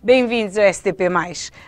Bem-vindos ao STP+.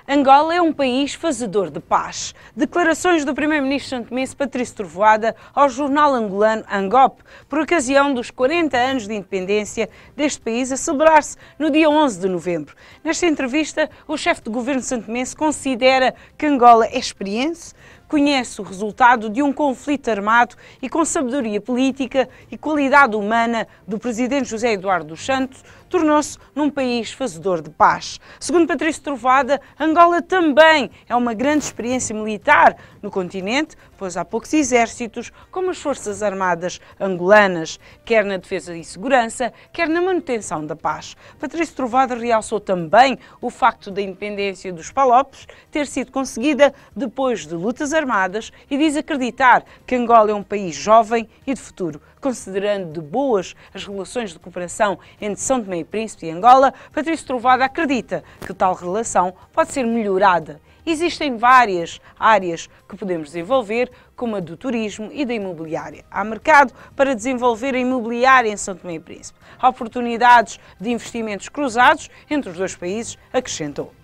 Angola é um país fazedor de paz. Declarações do primeiro-ministro santomense Patrício Trovoada ao jornal angolano Angop, por ocasião dos 40 anos de independência deste país a celebrar-se no dia 11 de novembro. Nesta entrevista, o chefe de governo santomense considera que Angola é experiência, conhece o resultado de um conflito armado e com sabedoria política e qualidade humana do presidente José Eduardo dos Santos, tornou-se num país fazedor de paz. Segundo Patrício Trovada, Angola também é uma grande experiência militar no continente, pois há poucos exércitos, como as Forças Armadas angolanas, quer na defesa e segurança, quer na manutenção da paz. Patrício Trovada realçou também o facto da independência dos Palopes ter sido conseguida depois de lutas armadas e diz acreditar que Angola é um país jovem e de futuro considerando de boas as relações de cooperação entre São Tomé e Príncipe e Angola, Patrício Trovada acredita que tal relação pode ser melhorada. Existem várias áreas que podemos desenvolver, como a do turismo e da imobiliária. Há mercado para desenvolver a imobiliária em São Tomé e Príncipe. Há oportunidades de investimentos cruzados entre os dois países, acrescentou.